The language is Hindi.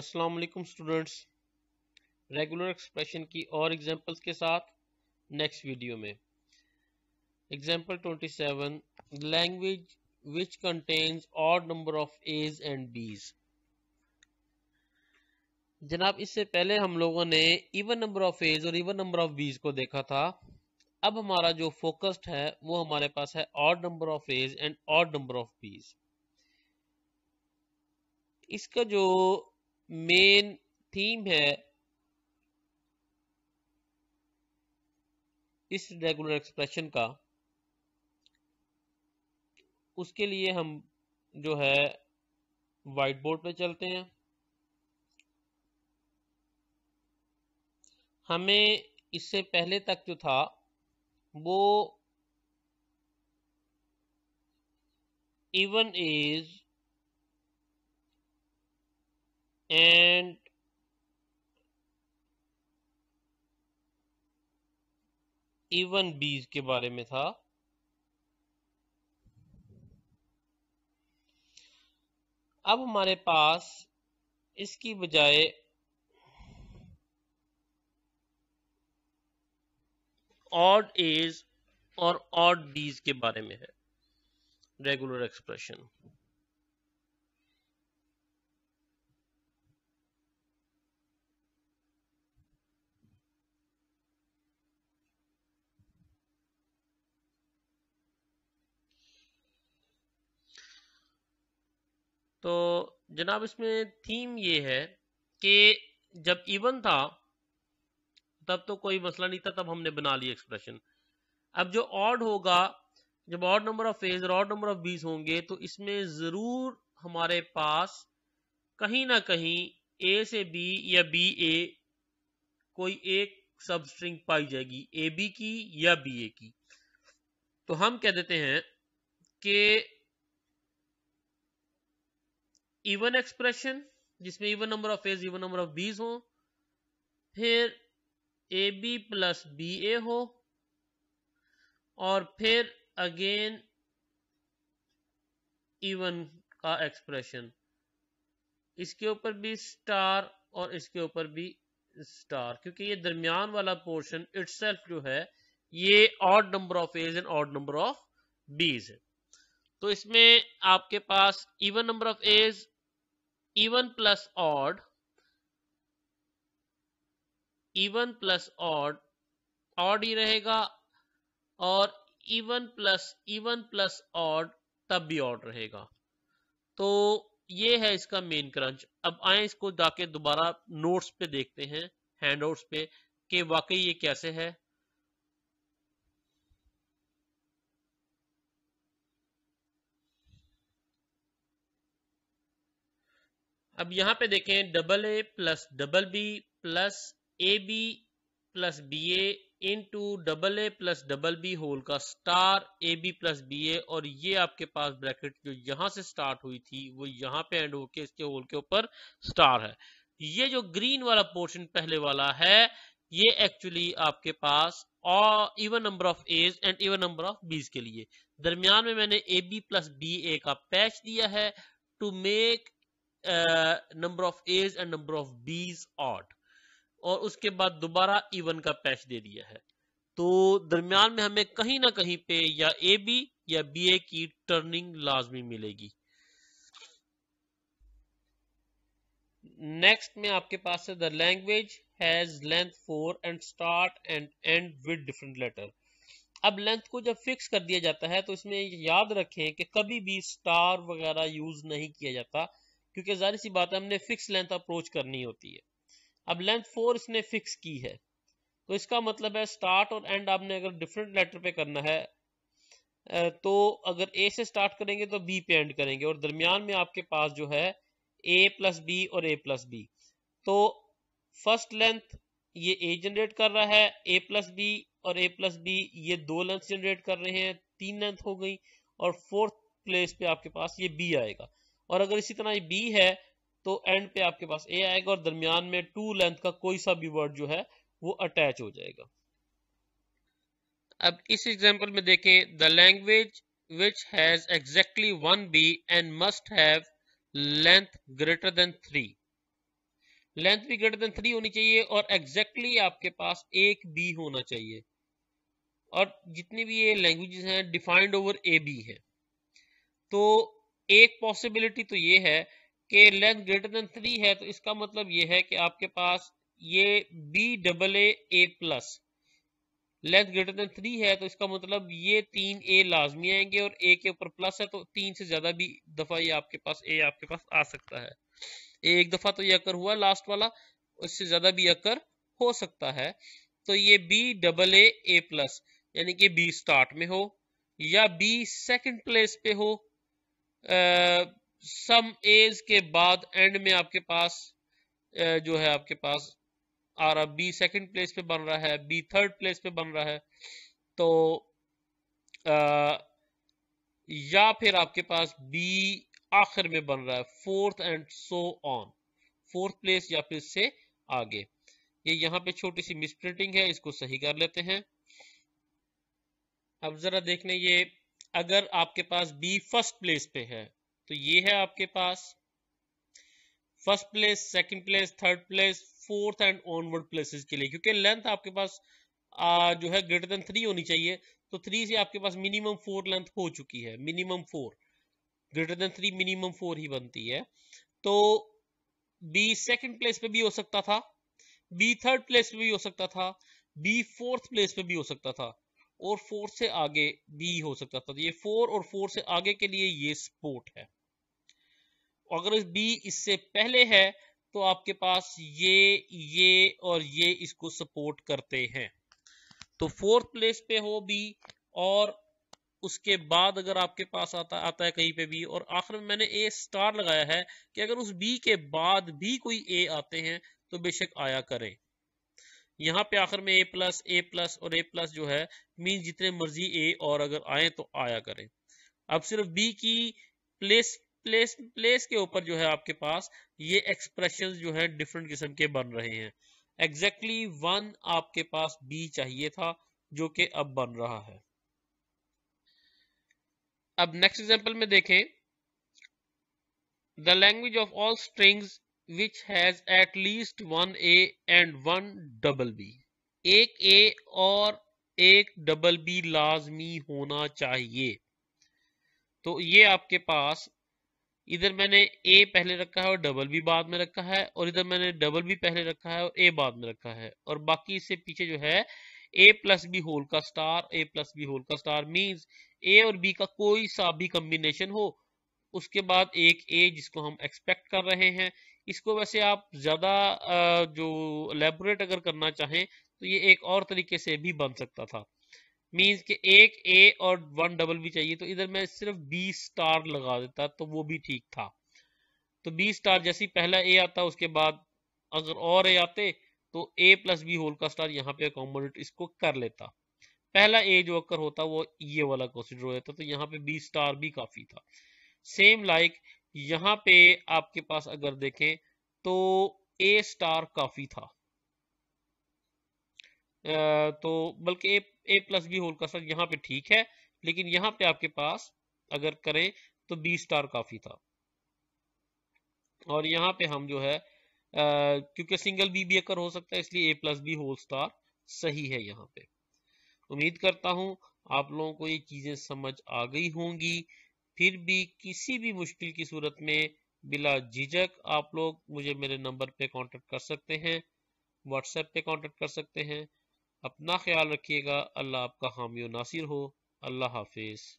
अस्सलाम वालेकुम स्टूडेंट्स रेगुलर एक्सप्रेशन की और एग्जांपल्स के साथ नेक्स्ट वीडियो में example 27 language which contains odd number of A's and B's जनाब इससे पहले हम लोगों ने इवन नंबर ऑफ एज और इवन नंबर ऑफ बीज को देखा था अब हमारा जो फोकस्ड है वो हमारे पास है odd number of A's and odd number of B's इसका जो मेन थीम है इस रेगुलर एक्सप्रेशन का उसके लिए हम जो है वाइट बोर्ड पर चलते हैं हमें इससे पहले तक जो था वो इवन इज and इवन बीज के बारे में था अब हमारे पास इसकी बजाय ऑड एज और ऑड बीज के बारे में है रेगुलर एक्सप्रेशन तो जनाब इसमें थीम ये है कि जब इवन था तब तो कोई मसला नहीं था तब हमने बना लिया एक्सप्रेशन अब जो ऑड होगा जब ऑड नंबर ऑफ फेज और ऑड नंबर ऑफ बीस होंगे तो इसमें जरूर हमारे पास कहीं ना कहीं ए से बी या बी ए कोई एक सब स्ट्रिंग पाई जाएगी ए बी की या बी ए की तो हम कह देते हैं कि इवन एक्सप्रेशन जिसमें even number of A's even number of B's हो फिर A B plus B A हो और फिर अगेन इवन का एक्सप्रेशन इसके ऊपर भी स्टार और इसके ऊपर भी स्टार क्योंकि ये दरमियान वाला पोर्शन इट्सल्फ जो है ये odd number of A's and odd number of B's है तो इसमें आपके पास even number of A's even plus odd even plus odd odd ही रहेगा और even plus even plus odd तब भी ऑड रहेगा तो ये है इसका मेन क्रंच अब आए इसको जाके दोबारा नोट्स पे देखते हैं हैंड पे कि वाकई ये कैसे है अब यहाँ पे देखें double A plus double B plus A B plus B A into double A plus double B whole का star A B plus B A और ये आपके पास ब्रैकेट जो यहाँ से स्टार्ट हुई थी वो यहां पे एंड होके इसके होल के ऊपर स्टार है ये जो ग्रीन वाला पोर्शन पहले वाला है ये एक्चुअली आपके पास even number of A's and even number of B's के लिए दरमियान में मैंने A B plus B A का पैच दिया है to make number of A's and number of B's odd और उसके बाद दोबारा इवन का पैच दे दिया है तो दरमियान में हमें कहीं ना कहीं पे या ए बी या बी ए की टर्निंग लाजमी मिलेगी नेक्स्ट में आपके पास है the language has length four and start and end with different letter अब लेंथ को जब फिक्स कर दिया जाता है तो इसमें याद रखें कि कभी भी स्टार वगैरह यूज नहीं किया जाता क्योंकि जाहिर सी बात है हमने फिक्स लेंथ अप्रोच करनी होती है अब लेंथ फोर इसने फिक्स की है तो इसका मतलब है स्टार्ट और एंड आपने अगर डिफरेंट लेटर पे करना है तो अगर ए से स्टार्ट करेंगे तो बी पे एंड करेंगे और दरमियान में आपके पास जो है ए प्लस बी और ए प्लस बी तो फर्स्ट लेंथ ये ए जनरेट कर रहा है ए प्लस बी और ए प्लस बी ये दो लेंथ जनरेट कर रहे हैं तीन लेंथ हो गई और फोर्थ प्लेस पे आपके पास ये बी आएगा और अगर इसी तरह बी है तो एंड पे आपके पास ए आएगा और दरमियान में टू लेंथ का कोई सा भी वर्ड जो है वो अटैच हो जाएगा अब इस एग्जाम्पल में देखें the language which has exactly one B and must have length greater than three length भी ग्रेटर देन थ्री होनी चाहिए और एग्जैक्टली exactly आपके पास एक बी होना चाहिए और जितनी भी ये लैंग्वेजेस हैं डिफाइंड ओवर ए बी है तो एक पॉसिबिलिटी तो ये है कि लेंथ ग्रेटर देन थ्री है तो इसका मतलब ये है कि आपके पास ये B double A A plus length greater than three है तो इसका मतलब ये तीन ए लाजमी आएंगे और ए के ऊपर प्लस है तो तीन से ज्यादा भी दफा ये आपके पास ए आपके पास आ सकता है एक दफा तो ये अक्कर हुआ लास्ट वाला उससे ज्यादा भी अक्कर हो सकता है तो ये B double A A plus यानी कि बी स्टार्ट में हो या बी सेकंड प्लेस पे हो सम एज के बाद एंड में आपके पास जो है आपके पास आ रहा बी सेकंड प्लेस पे बन रहा है बी थर्ड प्लेस पे बन रहा है तो आ, या फिर आपके पास बी आखिर में बन रहा है fourth and so on fourth place या फिर से आगे ये यहाँ पे छोटी सी मिसप्रिंटिंग है इसको सही कर लेते हैं अब जरा देखने ये अगर आपके पास बी फर्स्ट प्लेस पे है तो ये है आपके पास first place second place third place fourth and onward places के लिए क्योंकि लेंथ आपके पास आ, जो है ग्रेटर देन थ्री होनी चाहिए तो थ्री से आपके पास मिनिमम फोर लेंथ हो चुकी है minimum four greater than three minimum four ही बनती है तो बी सेकंड प्लेस पे भी हो सकता था बी थर्ड प्लेस पे भी हो सकता था बी फोर्थ प्लेस पे भी हो सकता था और फोर से आगे बी हो सकता था तो ये फोर और फोर से आगे के लिए ये सपोर्ट है अगर बी इससे पहले है तो आपके पास ये ये और ये इसको सपोर्ट करते हैं तो फोर्थ प्लेस पे हो बी और उसके बाद अगर आपके पास आता आता है कहीं पे भी और आखिर में मैंने ए स्टार लगाया है कि अगर उस बी के बाद भी कोई ए आते हैं तो बेशक आया करें यहाँ पे आखिर में ए प्लस ए प्लस और ए प्लस जो है मीन जितने मर्जी ए और अगर आए तो आया करें अब सिर्फ बी की प्लेस प्लेस प्लेस के ऊपर जो है आपके पास ये एक्सप्रेशन जो है डिफरेंट किस्म के बन रहे हैं एग्जैक्टली exactly वन आपके पास बी चाहिए था जो कि अब बन रहा है अब नेक्स्ट एग्जाम्पल में देखें the language of all strings which has at least one A and one double B. एक A और एक डबल बी लाजमी होना चाहिए तो ये आपके पास इधर मैंने ए पहले रखा है और डबल बी बाद में रखा है और इधर मैंने डबल बी पहले रखा है और ए बाद में रखा है और बाकी इससे पीछे जो है ए प्लस बी होल का star A plus B whole का स्टार मीन्स ए और बी का कोई सा भी कम्बिनेशन हो उसके बाद एक ए जिसको हम एक्सपेक्ट कर रहे हैं इसको वैसे आप ज़्यादा जो लेबोरेट अगर करना चाहें तो ये एक और तरीके से भी बन सकता था मीन्स के एक ए और वन डबल भी चाहिए तो इधर मैं सिर्फ बी स्टार लगा देता तो वो भी ठीक था तो बी स्टार जैसे पहला ए आता उसके बाद अगर और ए आते तो ए प्लस बी होल का स्टार यहाँ पे अकोमोडेट इसको कर लेता पहला ए जो अक्कर होता वो ये वाला कंसिडर हो जाता तो यहाँ पे बी स्टार भी काफी था सेम लाइक like, यहां पे आपके पास अगर देखें तो ए स्टार काफी था तो बल्कि A A plus B whole का सर यहाँ पे ठीक है लेकिन यहाँ पे आपके पास अगर करें तो बी स्टार काफी था और यहाँ पे हम जो है क्योंकि सिंगल बी बी अकर हो सकता है इसलिए A plus B whole star सही है यहाँ पे उम्मीद करता हूं आप लोगों को ये चीजें समझ आ गई होंगी फिर भी किसी भी मुश्किल की सूरत में बिला झिझक आप लोग मुझे मेरे नंबर पे कांटेक्ट कर सकते हैं व्हाट्सएप पे कांटेक्ट कर सकते हैं अपना ख्याल रखिएगा अल्लाह आपका हामी नासिर हो अल्लाह हाफिज़